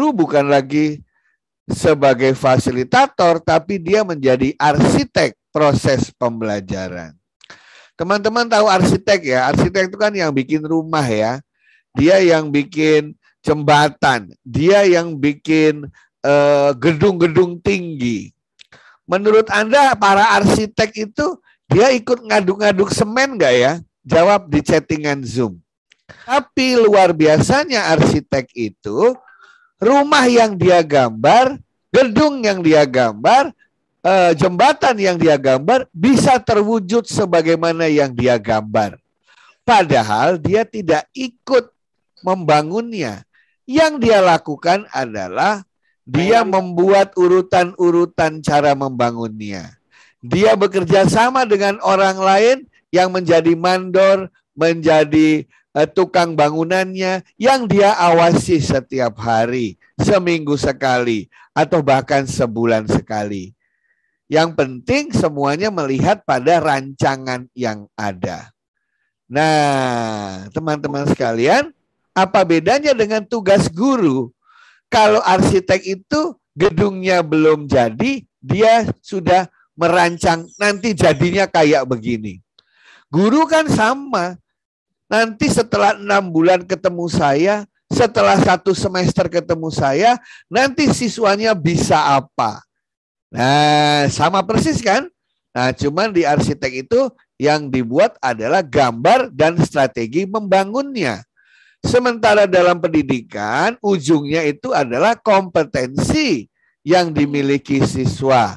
guru bukan lagi sebagai fasilitator, tapi dia menjadi arsitek proses pembelajaran. Teman-teman tahu arsitek ya? Arsitek itu kan yang bikin rumah ya. Dia yang bikin jembatan, dia yang bikin eh, gedung-gedung eh, tinggi. Menurut Anda para arsitek itu dia ikut ngaduk-ngaduk semen nggak ya? Jawab di chattingan Zoom. Tapi luar biasanya arsitek itu rumah yang dia gambar, gedung yang dia gambar, eh, jembatan yang dia gambar bisa terwujud sebagaimana yang dia gambar. Padahal dia tidak ikut membangunnya. Yang dia lakukan adalah dia membuat urutan-urutan cara membangunnya. Dia bekerja sama dengan orang lain yang menjadi mandor, menjadi Eh, tukang bangunannya yang dia awasi setiap hari, seminggu sekali, atau bahkan sebulan sekali. Yang penting semuanya melihat pada rancangan yang ada. Nah, teman-teman sekalian, apa bedanya dengan tugas guru? Kalau arsitek itu gedungnya belum jadi, dia sudah merancang nanti jadinya kayak begini. Guru kan sama, Nanti setelah enam bulan ketemu saya, setelah satu semester ketemu saya, nanti siswanya bisa apa? Nah, sama persis kan? Nah, cuman di arsitek itu yang dibuat adalah gambar dan strategi membangunnya. Sementara dalam pendidikan, ujungnya itu adalah kompetensi yang dimiliki siswa,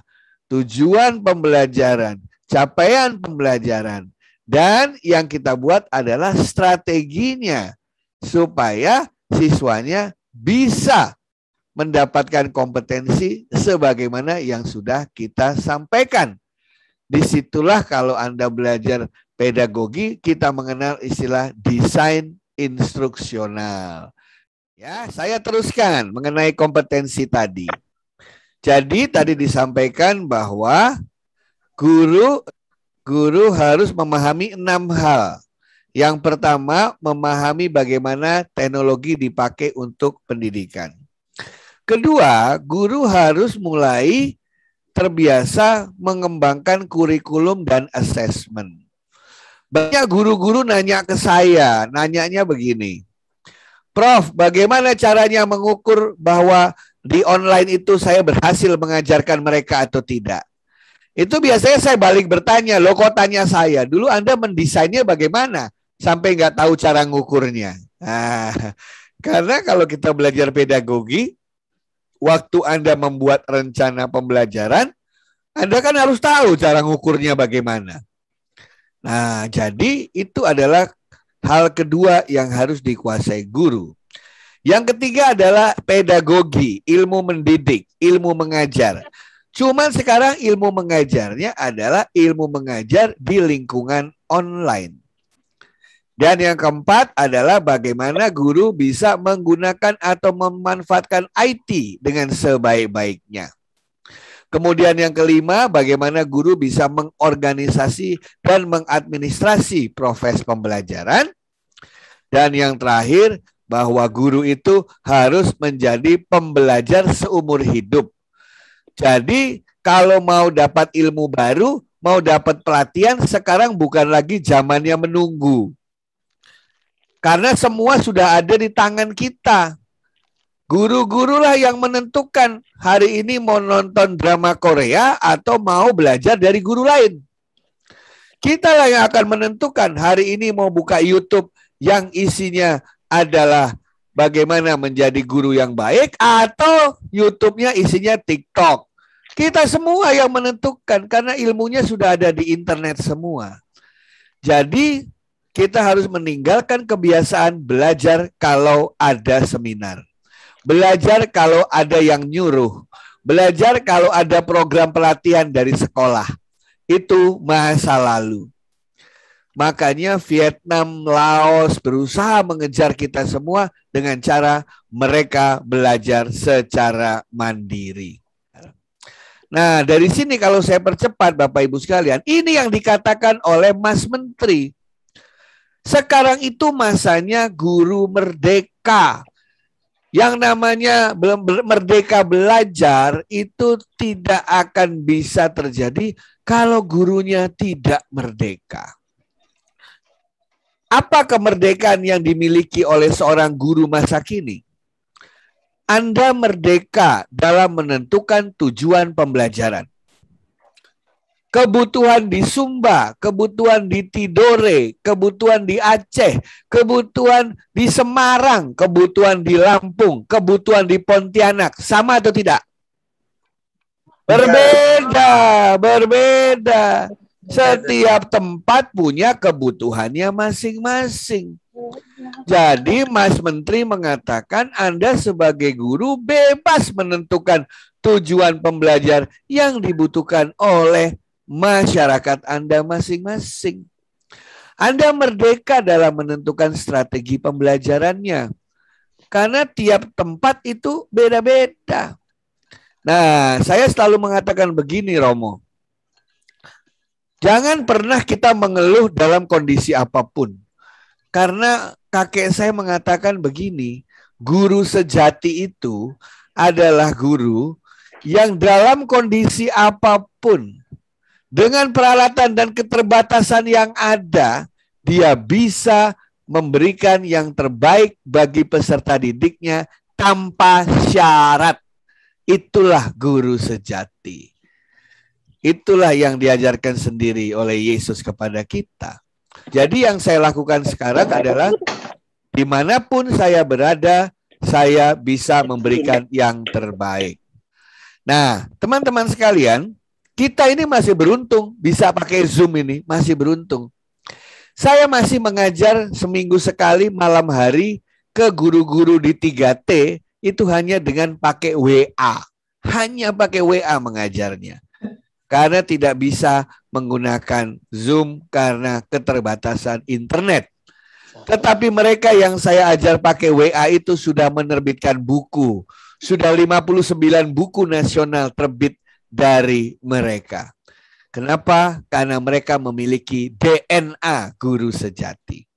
tujuan pembelajaran, capaian pembelajaran. Dan yang kita buat adalah strateginya supaya siswanya bisa mendapatkan kompetensi sebagaimana yang sudah kita sampaikan. Disitulah kalau Anda belajar pedagogi, kita mengenal istilah desain instruksional. Ya, saya teruskan mengenai kompetensi tadi. Jadi tadi disampaikan bahwa guru guru harus memahami enam hal. Yang pertama, memahami bagaimana teknologi dipakai untuk pendidikan. Kedua, guru harus mulai terbiasa mengembangkan kurikulum dan asesmen. Banyak guru-guru nanya ke saya, nanyanya begini. Prof, bagaimana caranya mengukur bahwa di online itu saya berhasil mengajarkan mereka atau tidak? Itu biasanya saya balik bertanya, lo kok tanya saya, dulu Anda mendesainnya bagaimana? Sampai nggak tahu cara ngukurnya. Nah, karena kalau kita belajar pedagogi, waktu Anda membuat rencana pembelajaran, Anda kan harus tahu cara ngukurnya bagaimana. Nah, jadi itu adalah hal kedua yang harus dikuasai guru. Yang ketiga adalah pedagogi, ilmu mendidik, ilmu mengajar. Cuman sekarang ilmu mengajarnya adalah ilmu mengajar di lingkungan online. Dan yang keempat adalah bagaimana guru bisa menggunakan atau memanfaatkan IT dengan sebaik-baiknya. Kemudian yang kelima, bagaimana guru bisa mengorganisasi dan mengadministrasi proses pembelajaran. Dan yang terakhir, bahwa guru itu harus menjadi pembelajar seumur hidup jadi kalau mau dapat ilmu baru, mau dapat pelatihan, sekarang bukan lagi zamannya menunggu. Karena semua sudah ada di tangan kita. Guru-gurulah yang menentukan hari ini mau nonton drama Korea atau mau belajar dari guru lain. Kita lah yang akan menentukan hari ini mau buka YouTube yang isinya adalah bagaimana menjadi guru yang baik atau YouTube-nya isinya TikTok. Kita semua yang menentukan karena ilmunya sudah ada di internet semua. Jadi kita harus meninggalkan kebiasaan belajar kalau ada seminar. Belajar kalau ada yang nyuruh. Belajar kalau ada program pelatihan dari sekolah. Itu masa lalu. Makanya Vietnam, Laos berusaha mengejar kita semua dengan cara mereka belajar secara mandiri. Nah, dari sini kalau saya percepat Bapak Ibu sekalian, ini yang dikatakan oleh Mas Menteri. Sekarang itu masanya guru merdeka. Yang namanya belum merdeka belajar itu tidak akan bisa terjadi kalau gurunya tidak merdeka. Apa kemerdekaan yang dimiliki oleh seorang guru masa kini? Anda merdeka dalam menentukan tujuan pembelajaran. Kebutuhan di Sumba, kebutuhan di Tidore, kebutuhan di Aceh, kebutuhan di Semarang, kebutuhan di Lampung, kebutuhan di Pontianak, sama atau tidak? Iya. Berbeda, berbeda. Setiap tempat punya kebutuhannya masing-masing. Iya. Jadi Mas Menteri mengatakan Anda sebagai guru bebas menentukan tujuan pembelajar yang dibutuhkan oleh masyarakat Anda masing-masing. Anda merdeka dalam menentukan strategi pembelajarannya. Karena tiap tempat itu beda-beda. Nah, saya selalu mengatakan begini Romo. Jangan pernah kita mengeluh dalam kondisi apapun. Karena kakek saya mengatakan begini, guru sejati itu adalah guru yang dalam kondisi apapun dengan peralatan dan keterbatasan yang ada, dia bisa memberikan yang terbaik bagi peserta didiknya tanpa syarat. Itulah guru sejati. Itulah yang diajarkan sendiri oleh Yesus kepada kita. Jadi yang saya lakukan sekarang adalah dimanapun saya berada, saya bisa memberikan yang terbaik. Nah, teman-teman sekalian, kita ini masih beruntung bisa pakai Zoom ini, masih beruntung. Saya masih mengajar seminggu sekali malam hari ke guru-guru di 3T itu hanya dengan pakai WA. Hanya pakai WA mengajarnya karena tidak bisa menggunakan Zoom karena keterbatasan internet. Tetapi mereka yang saya ajar pakai WA itu sudah menerbitkan buku. Sudah 59 buku nasional terbit dari mereka. Kenapa? Karena mereka memiliki DNA guru sejati.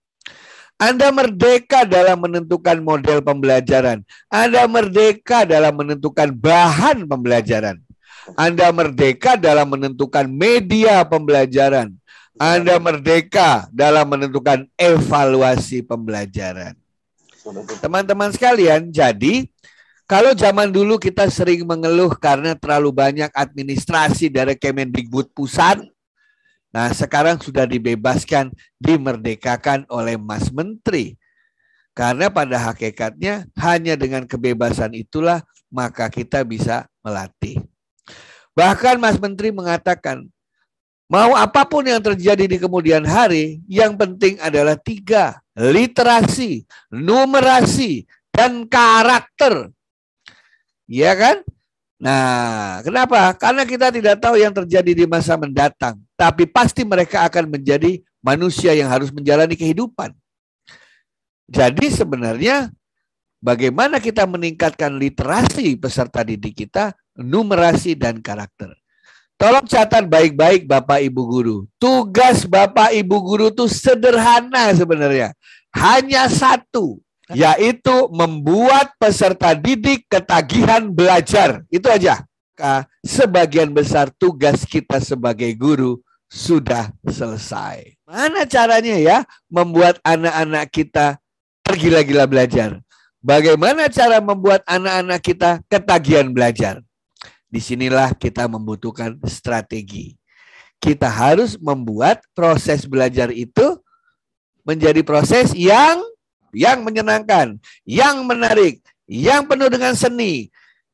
Anda merdeka dalam menentukan model pembelajaran. Anda merdeka dalam menentukan bahan pembelajaran. Anda merdeka dalam menentukan media pembelajaran. Anda merdeka dalam menentukan evaluasi pembelajaran. Teman-teman sekalian, jadi kalau zaman dulu kita sering mengeluh karena terlalu banyak administrasi dari Kemendikbud pusat, nah sekarang sudah dibebaskan, dimerdekakan oleh Mas Menteri. Karena pada hakikatnya hanya dengan kebebasan itulah maka kita bisa melatih. Bahkan Mas Menteri mengatakan, mau apapun yang terjadi di kemudian hari, yang penting adalah tiga, literasi, numerasi, dan karakter. Iya kan? Nah, kenapa? Karena kita tidak tahu yang terjadi di masa mendatang, tapi pasti mereka akan menjadi manusia yang harus menjalani kehidupan. Jadi sebenarnya bagaimana kita meningkatkan literasi peserta didik kita, numerasi dan karakter. Tolong catat baik-baik Bapak Ibu guru. Tugas Bapak Ibu guru itu sederhana sebenarnya. Hanya satu, yaitu membuat peserta didik ketagihan belajar. Itu aja. Sebagian besar tugas kita sebagai guru sudah selesai. Mana caranya ya membuat anak-anak kita tergila-gila belajar? Bagaimana cara membuat anak-anak kita ketagihan belajar? Disinilah kita membutuhkan strategi. Kita harus membuat proses belajar itu menjadi proses yang yang menyenangkan, yang menarik, yang penuh dengan seni,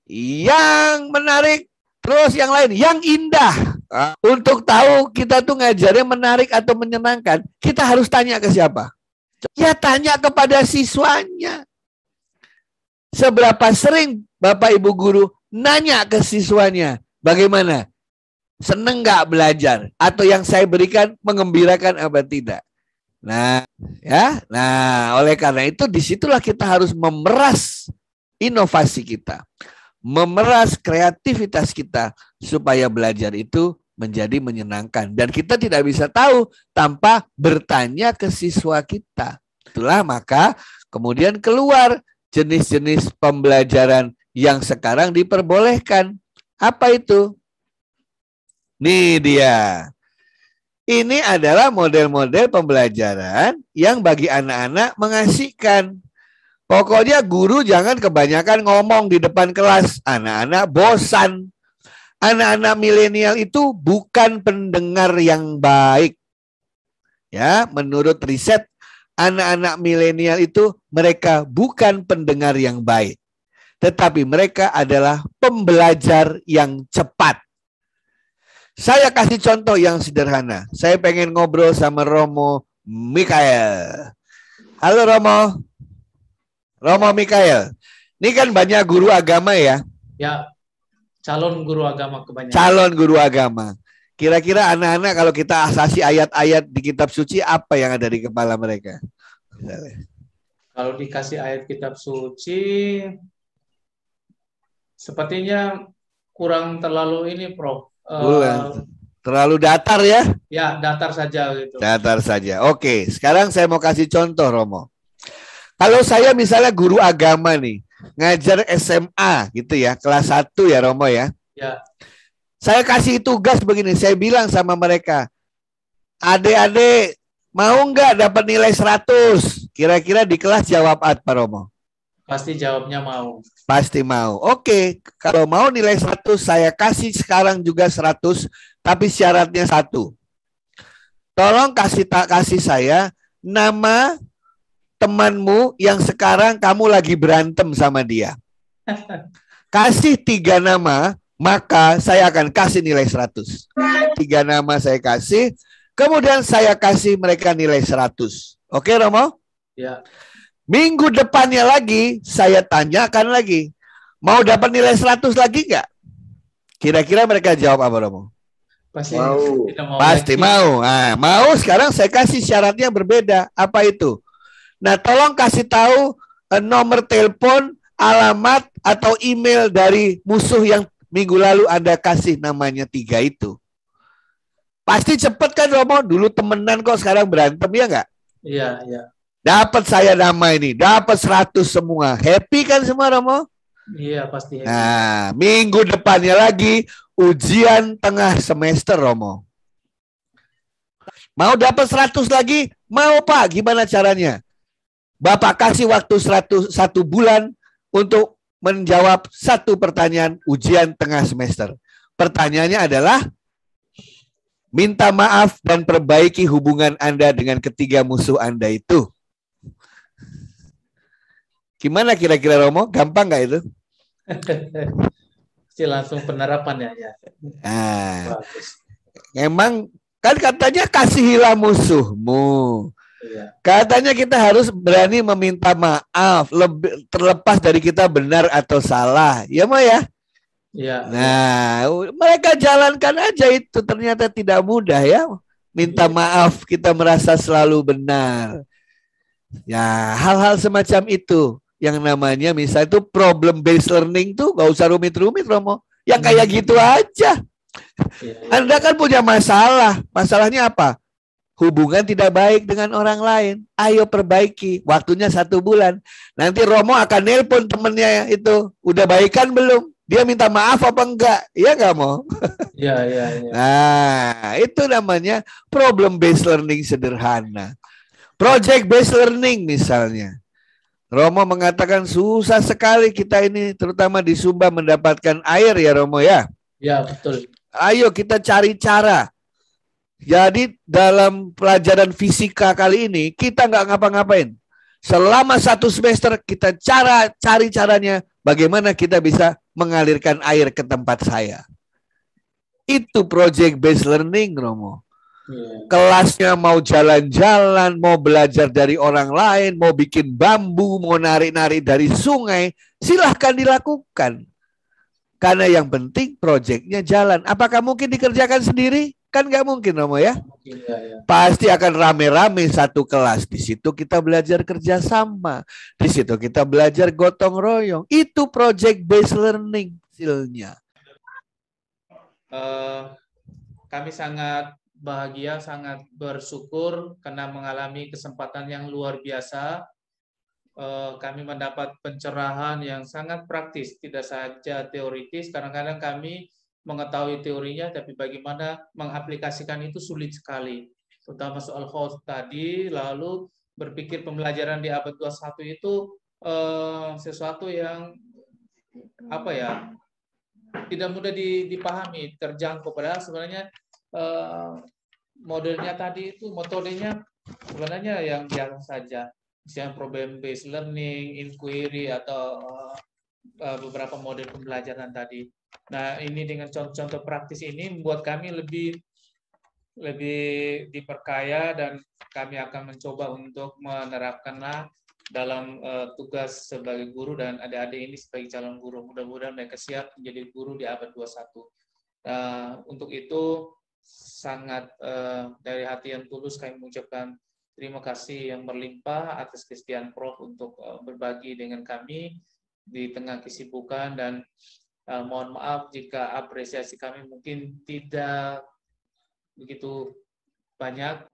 yang menarik, terus yang lain, yang indah. Untuk tahu kita tuh ngajarnya menarik atau menyenangkan, kita harus tanya ke siapa? Ya tanya kepada siswanya. Seberapa sering Bapak Ibu guru nanya ke siswanya, bagaimana? Seneng nggak belajar? Atau yang saya berikan mengembirakan apa tidak? Nah, ya. Nah, oleh karena itu disitulah kita harus memeras inovasi kita. Memeras kreativitas kita supaya belajar itu menjadi menyenangkan. Dan kita tidak bisa tahu tanpa bertanya ke siswa kita. Itulah maka kemudian keluar jenis-jenis pembelajaran yang sekarang diperbolehkan. Apa itu? Nih dia. Ini adalah model-model pembelajaran yang bagi anak-anak mengasihkan. Pokoknya guru jangan kebanyakan ngomong di depan kelas. Anak-anak bosan. Anak-anak milenial itu bukan pendengar yang baik. Ya, menurut riset anak-anak milenial itu mereka bukan pendengar yang baik, tetapi mereka adalah pembelajar yang cepat. Saya kasih contoh yang sederhana. Saya pengen ngobrol sama Romo Mikael. Halo Romo. Romo Mikael. Ini kan banyak guru agama ya. Ya. Calon guru agama kebanyakan. Calon guru agama. Kira-kira anak-anak kalau kita asasi ayat-ayat di kitab suci apa yang ada di kepala mereka? Kalau dikasih ayat kitab suci sepertinya kurang terlalu ini Prof. Bulan. Eh, terlalu datar ya? Ya, datar saja gitu. Datar saja. Oke, sekarang saya mau kasih contoh Romo. Kalau saya misalnya guru agama nih, ngajar SMA gitu ya, kelas 1 ya Romo ya. Ya saya kasih tugas begini, saya bilang sama mereka, adik-adik mau nggak dapat nilai 100? Kira-kira di kelas jawab at Pak Romo. Pasti jawabnya mau. Pasti mau. Oke, kalau mau nilai 100 saya kasih sekarang juga 100, tapi syaratnya satu. Tolong kasih tak kasih saya nama temanmu yang sekarang kamu lagi berantem sama dia. Kasih tiga nama, maka saya akan kasih nilai 100. Tiga nama saya kasih, kemudian saya kasih mereka nilai 100. Oke, Romo? Ya. Minggu depannya lagi saya tanyakan lagi, mau dapat nilai 100 lagi nggak? Kira-kira mereka jawab apa, Romo? Pasti mau. Pasti mau. Nah, mau sekarang saya kasih syaratnya berbeda. Apa itu? Nah, tolong kasih tahu eh, nomor telepon, alamat atau email dari musuh yang minggu lalu Anda kasih namanya tiga itu, pasti cepet kan Romo? Dulu temenan kok sekarang berantem ya nggak? Iya, iya. Dapat saya nama ini, dapat seratus semua. Happy kan semua Romo? Iya, pasti happy. Nah, minggu depannya lagi ujian tengah semester Romo. Mau dapat seratus lagi? Mau Pak, gimana caranya? Bapak kasih waktu 100 satu bulan untuk menjawab satu pertanyaan ujian tengah semester. Pertanyaannya adalah minta maaf dan perbaiki hubungan Anda dengan ketiga musuh Anda itu. Gimana kira-kira Romo? Gampang nggak itu? Si langsung penerapan ya. ya. Nah, emang kan katanya kasihilah musuhmu Iya. Katanya kita harus berani meminta maaf, lebih, terlepas dari kita benar atau salah. Ya, mah ya? Iya. Nah, mereka jalankan aja itu. Ternyata tidak mudah ya. Minta ya. maaf, kita merasa selalu benar. Ya, hal-hal semacam itu yang namanya misalnya itu problem based learning tuh gak usah rumit-rumit Romo. Yang kayak hmm. gitu aja. Iya. Anda kan punya masalah. Masalahnya apa? hubungan tidak baik dengan orang lain, ayo perbaiki. Waktunya satu bulan. Nanti Romo akan nelpon temennya itu. Udah baikan belum? Dia minta maaf apa enggak? Iya enggak mau? Iya, iya, iya. Nah, itu namanya problem based learning sederhana. Project based learning misalnya. Romo mengatakan susah sekali kita ini terutama di Sumba mendapatkan air ya Romo ya. Ya, betul. Ayo kita cari cara jadi dalam pelajaran fisika kali ini kita nggak ngapa-ngapain. Selama satu semester kita cara cari caranya bagaimana kita bisa mengalirkan air ke tempat saya. Itu project based learning, Romo. Iya. Kelasnya mau jalan-jalan, mau belajar dari orang lain, mau bikin bambu, mau narik-narik dari sungai, silahkan dilakukan. Karena yang penting proyeknya jalan. Apakah mungkin dikerjakan sendiri? Kan nggak mungkin Romo ya? ya? ya, Pasti akan rame-rame satu kelas. Di situ kita belajar kerjasama. Di situ kita belajar gotong royong. Itu project based learning hasilnya. Uh, eh, kami sangat bahagia, sangat bersyukur karena mengalami kesempatan yang luar biasa. Eh, kami mendapat pencerahan yang sangat praktis, tidak saja teoritis. Kadang-kadang kami mengetahui teorinya, tapi bagaimana mengaplikasikan itu sulit sekali. Terutama soal host tadi, lalu berpikir pembelajaran di abad 21 itu eh, sesuatu yang apa ya tidak mudah dipahami, terjangkau. Padahal sebenarnya eh, modelnya tadi itu metodenya sebenarnya yang biasa saja misalnya problem based learning, inquiry atau uh, beberapa model pembelajaran tadi. Nah, ini dengan contoh-contoh praktis ini membuat kami lebih lebih diperkaya dan kami akan mencoba untuk menerapkanlah dalam uh, tugas sebagai guru dan adik-adik ini sebagai calon guru. Mudah-mudahan mereka siap menjadi guru di abad 21. Nah, untuk itu sangat uh, dari hati yang tulus kami mengucapkan terima kasih yang berlimpah atas kesediaan Prof untuk uh, berbagi dengan kami di tengah kesibukan dan Uh, mohon maaf jika apresiasi kami mungkin tidak begitu banyak